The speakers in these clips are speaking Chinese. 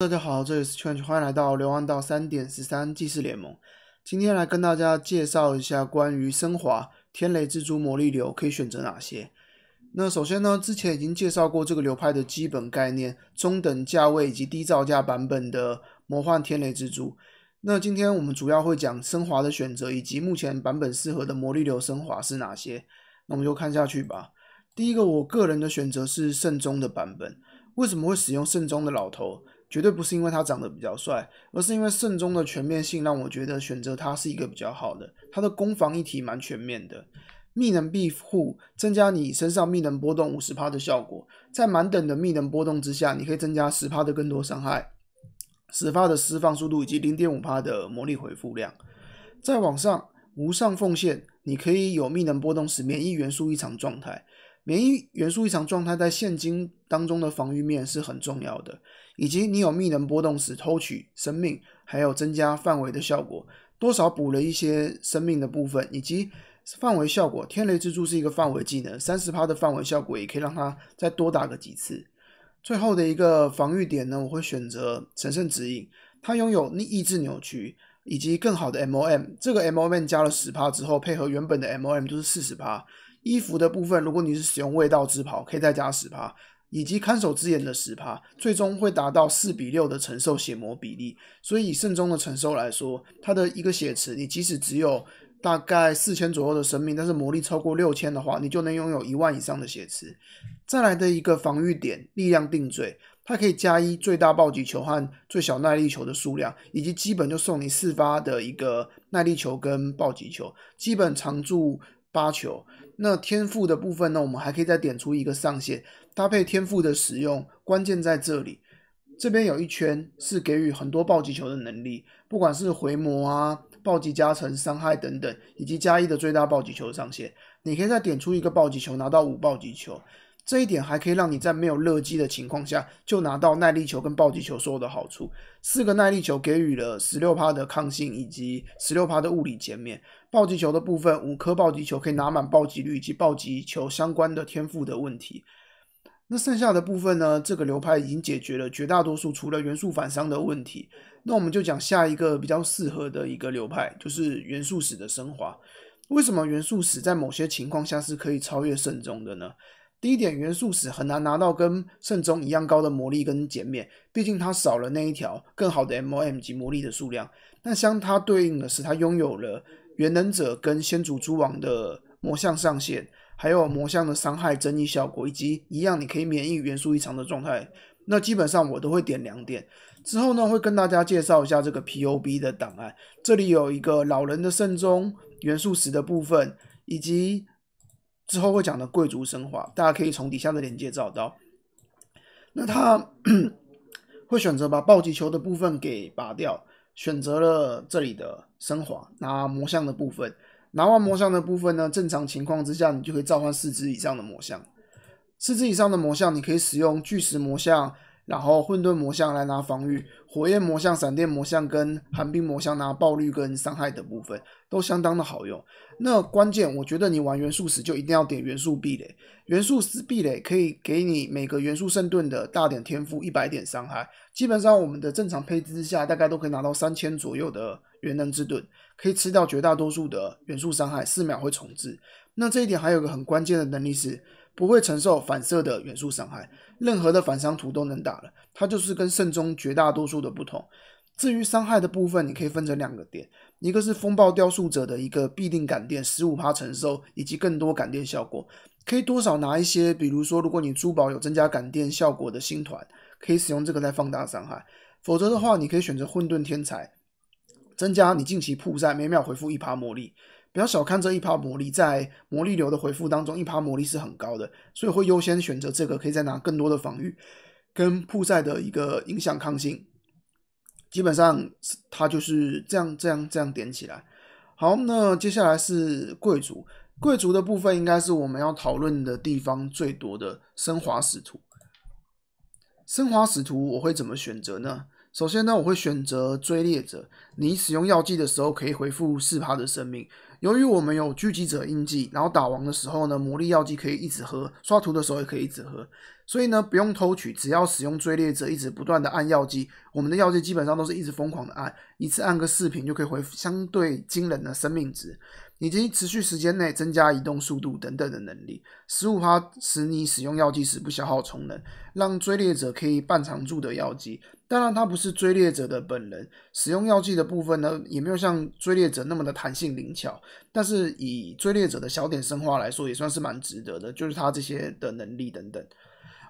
大家好，这里是圈欢迎来到流浪到三点十三纪士联盟。今天来跟大家介绍一下关于升华天雷蜘蛛魔力流可以选择哪些。那首先呢，之前已经介绍过这个流派的基本概念、中等价位以及低造价版本的魔幻天雷蜘蛛。那今天我们主要会讲升华的选择，以及目前版本适合的魔力流升华是哪些。那我们就看下去吧。第一个，我个人的选择是圣宗的版本。为什么会使用圣宗的老头？绝对不是因为他长得比较帅，而是因为慎中的全面性让我觉得选择他是一个比较好的。他的攻防一体蛮全面的，秘能庇护增加你身上秘能波动五十帕的效果，在满等的秘能波动之下，你可以增加十帕的更多伤害，十帕的释放速度以及零点五帕的魔力回复量。再往上无上奉献，你可以有秘能波动使免疫元素异常状态。免疫元素异常状态在现今当中的防御面是很重要的，以及你有秘能波动时偷取生命，还有增加范围的效果，多少补了一些生命的部分，以及范围效果。天雷蜘蛛是一个范围技能，三十帕的范围效果也可以让它再多打个几次。最后的一个防御点呢，我会选择神圣指引，它拥有逆意志扭曲，以及更好的 MOM。这个 MOM 加了十帕之后，配合原本的 MOM 就是四十帕。衣服的部分，如果你是使用味道之袍，可以再加十趴，以及看守之眼的十趴，最终会达到四比六的承受血魔比例。所以，以圣中的承受来说，它的一个血池，你即使只有大概四千左右的生命，但是魔力超过六千的话，你就能拥有一万以上的血池。再来的一个防御点，力量定罪，它可以加一最大暴击球和最小耐力球的数量，以及基本就送你四发的一个耐力球跟暴击球，基本常驻八球。那天赋的部分呢，我们还可以再点出一个上限，搭配天赋的使用，关键在这里。这边有一圈是给予很多暴击球的能力，不管是回魔啊、暴击加成、伤害等等，以及加一的最大暴击球上限，你可以再点出一个暴击球，拿到五暴击球。这一点还可以让你在没有热机的情况下就拿到耐力球跟暴击球所有的好处。四个耐力球给予了十六趴的抗性以及十六趴的物理减免。暴击球的部分，五颗暴击球可以拿满暴击率以及暴击球相关的天赋的问题。那剩下的部分呢？这个流派已经解决了绝大多数除了元素反伤的问题。那我们就讲下一个比较适合的一个流派，就是元素史的升华。为什么元素史在某些情况下是可以超越圣宗的呢？第一点，元素石很难拿到跟圣宗一样高的魔力跟减免，毕竟它少了那一条更好的 MOM 级魔力的数量。那相它对应的是，它拥有了元能者跟先祖蛛王的魔像上限，还有魔像的伤害增益效果，以及一样你可以免疫元素异常的状态。那基本上我都会点两点。之后呢，会跟大家介绍一下这个 POB 的档案，这里有一个老人的圣宗元素石的部分，以及。之后会讲的贵族升华，大家可以从底下的连接找到。那他 会选择把暴击球的部分给拔掉，选择了这里的升华。拿魔像的部分，拿完魔像的部分呢，正常情况之下，你就可以召唤四只以上的魔像。四只以上的魔像，你可以使用巨石魔像。然后混沌魔像来拿防御，火焰魔像、闪电魔像跟寒冰魔像拿暴率跟伤害的部分都相当的好用。那关键我觉得你玩元素时就一定要点元素壁垒，元素石壁垒可以给你每个元素圣盾的大点天赋一百点伤害。基本上我们的正常配置之下，大概都可以拿到三千左右的元能之盾，可以吃掉绝大多数的元素伤害，四秒会重置。那这一点还有个很关键的能力是。不会承受反射的元素伤害，任何的反伤图都能打了。它就是跟圣中绝大多数的不同。至于伤害的部分，你可以分成两个点，一个是风暴雕塑者的一个必定感电十五趴承受，以及更多感电效果，可以多少拿一些。比如说，如果你珠宝有增加感电效果的星团，可以使用这个来放大伤害。否则的话，你可以选择混沌天才，增加你近期铺在每秒回复一趴魔力。不要小看这一趴魔力，在魔力流的回复当中，一趴魔力是很高的，所以会优先选择这个，可以再拿更多的防御跟铺塞的一个影响抗性。基本上，它就是这样、这样、这样点起来。好，那接下来是贵族，贵族的部分应该是我们要讨论的地方最多的。升华使徒，升华使徒我会怎么选择呢？首先呢，我会选择追猎者，你使用药剂的时候可以回复四趴的生命。由于我们有狙击者印记，然后打王的时候呢，魔力药剂可以一直喝，刷图的时候也可以一直喝，所以呢不用偷取，只要使用追猎者一直不断的按药剂，我们的药剂基本上都是一直疯狂的按，一次按个四瓶就可以回相对惊人的生命值，以及持续时间内增加移动速度等等的能力。十五趴使你使用药剂时不消耗充能，让追猎者可以半常驻的药剂，当然它不是追猎者的本人使用药剂的部分呢，也没有像追猎者那么的弹性灵巧。但是以追猎者的小点生化来说，也算是蛮值得的，就是它这些的能力等等。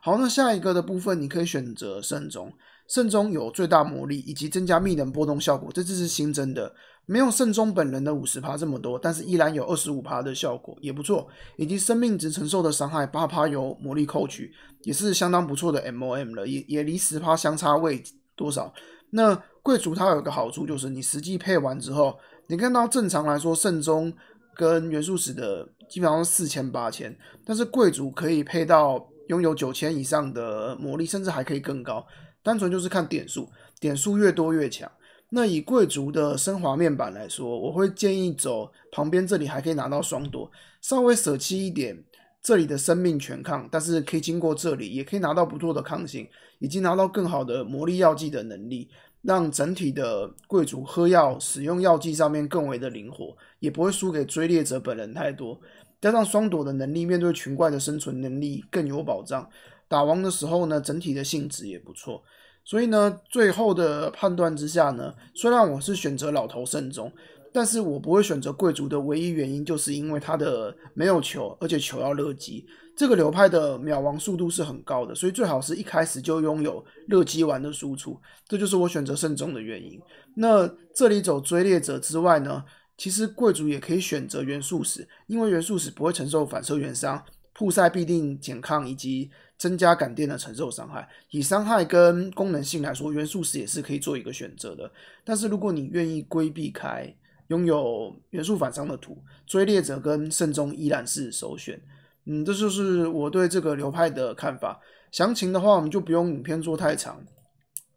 好，那下一个的部分，你可以选择圣宗。圣宗有最大魔力以及增加密能波动效果，这只是新增的，没有圣宗本人的五十趴这么多，但是依然有二十五趴的效果，也不错。以及生命值承受的伤害八趴由魔力扣取，也是相当不错的 MOM 了，也也离十趴相差未多少。那贵族它有个好处就是你实际配完之后。你看到正常来说，圣宗跟元素史的基本上四千八千，但是贵族可以配到拥有九千以上的魔力，甚至还可以更高。单纯就是看点数，点数越多越强。那以贵族的升华面板来说，我会建议走旁边这里还可以拿到双夺，稍微舍弃一点这里的生命全抗，但是可以经过这里，也可以拿到不错的抗性，以及拿到更好的魔力药剂的能力。让整体的贵族喝药、使用药剂上面更为的灵活，也不会输给追猎者本人太多。加上双朵的能力，面对群怪的生存能力更有保障。打王的时候呢，整体的性质也不错。所以呢，最后的判断之下呢，虽然我是选择老头慎重。但是我不会选择贵族的唯一原因，就是因为他的没有球，而且球要乐击。这个流派的秒亡速度是很高的，所以最好是一开始就拥有乐击玩的输出。这就是我选择慎重的原因。那这里走追猎者之外呢？其实贵族也可以选择元素石，因为元素石不会承受反射原伤，曝晒必定减抗以及增加感电的承受伤害。以伤害跟功能性来说，元素石也是可以做一个选择的。但是如果你愿意规避开。拥有元素反伤的图追猎者跟慎宗依然是首选，嗯，这就是我对这个流派的看法。详情的话，我们就不用影片做太长，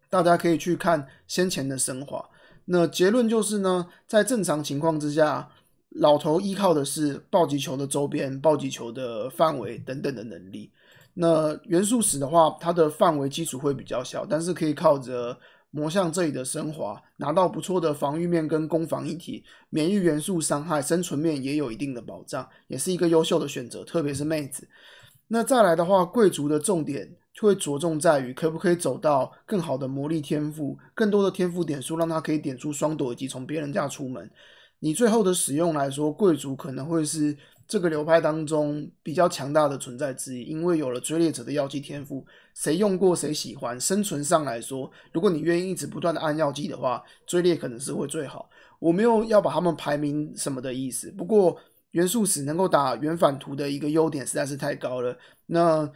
大家可以去看先前的升华。那结论就是呢，在正常情况之下，老头依靠的是暴击球的周边、暴击球的范围等等的能力。那元素史的话，它的范围基础会比较小，但是可以靠着。魔像这里的升华拿到不错的防御面跟攻防一体，免疫元素伤害，生存面也有一定的保障，也是一个优秀的选择，特别是妹子。那再来的话，贵族的重点就会着重在于可不可以走到更好的魔力天赋，更多的天赋点数，让他可以点出双躲以及从别人家出门。你最后的使用来说，贵族可能会是。这个流派当中比较强大的存在之一，因为有了追猎者的药剂天赋，谁用过谁喜欢。生存上来说，如果你愿意一直不断的按药剂的话，追猎可能是会最好。我没有要把他们排名什么的意思，不过元素史能够打原反图的一个优点实在是太高了。那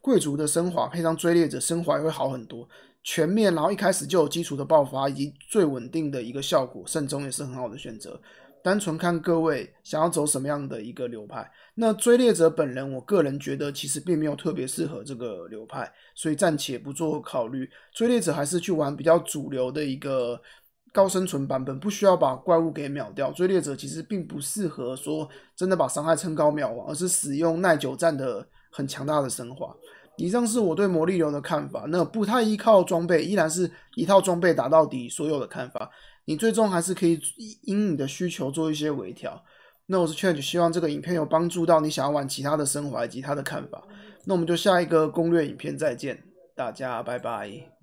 贵族的升华配上追猎者升华会好很多，全面，然后一开始就有基础的爆发以及最稳定的一个效果，慎终也是很好的选择。单纯看各位想要走什么样的一个流派，那追猎者本人，我个人觉得其实并没有特别适合这个流派，所以暂且不做考虑。追猎者还是去玩比较主流的一个高生存版本，不需要把怪物给秒掉。追猎者其实并不适合说真的把伤害撑高秒啊，而是使用耐久战的很强大的升华。以上是我对魔力流的看法，那不太依靠装备，依然是一套装备打到底所有的看法。你最终还是可以因你的需求做一些微调。那我是 Change，希望这个影片有帮助到你，想要玩其他的生活以及他的看法。那我们就下一个攻略影片再见，大家拜拜。